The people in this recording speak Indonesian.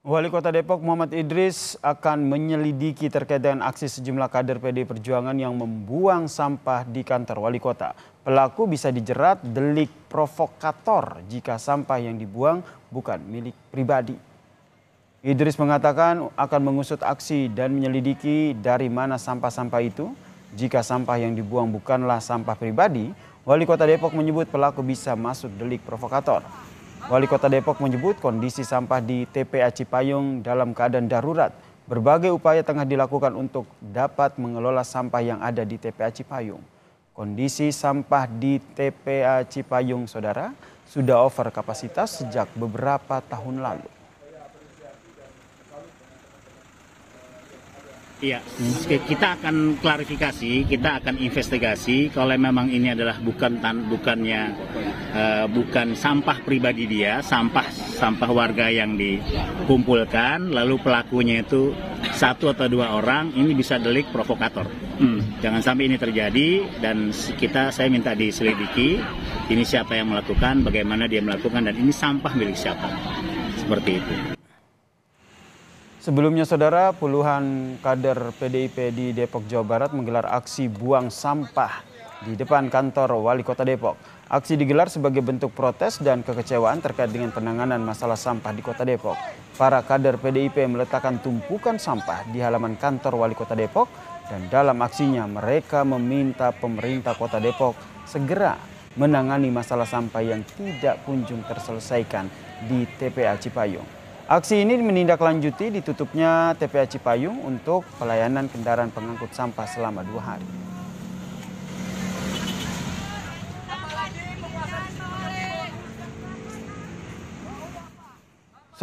Wali Kota Depok Muhammad Idris akan menyelidiki terkait dengan aksi sejumlah kader PD Perjuangan yang membuang sampah di kantor wali kota. Pelaku bisa dijerat delik provokator jika sampah yang dibuang bukan milik pribadi. Idris mengatakan akan mengusut aksi dan menyelidiki dari mana sampah-sampah itu. Jika sampah yang dibuang bukanlah sampah pribadi, Wali Kota Depok menyebut pelaku bisa masuk delik provokator. Wali Kota Depok menyebut kondisi sampah di TPA Cipayung dalam keadaan darurat. Berbagai upaya tengah dilakukan untuk dapat mengelola sampah yang ada di TPA Cipayung. Kondisi sampah di TPA Cipayung, saudara, sudah over kapasitas sejak beberapa tahun lalu. Iya, hmm. kita akan klarifikasi, kita akan investigasi. Kalau memang ini adalah bukan tan, bukannya uh, bukan sampah pribadi dia, sampah sampah warga yang dikumpulkan, lalu pelakunya itu satu atau dua orang, ini bisa delik provokator. Hmm. Jangan sampai ini terjadi dan kita saya minta diselidiki ini siapa yang melakukan, bagaimana dia melakukan dan ini sampah milik siapa. Seperti itu. Sebelumnya saudara, puluhan kader PDIP di Depok, Jawa Barat menggelar aksi buang sampah di depan kantor wali kota Depok. Aksi digelar sebagai bentuk protes dan kekecewaan terkait dengan penanganan masalah sampah di kota Depok. Para kader PDIP meletakkan tumpukan sampah di halaman kantor wali kota Depok dan dalam aksinya mereka meminta pemerintah kota Depok segera menangani masalah sampah yang tidak kunjung terselesaikan di TPA Cipayung. Aksi ini menindaklanjuti ditutupnya TPA Cipayung untuk pelayanan kendaraan pengangkut sampah selama dua hari.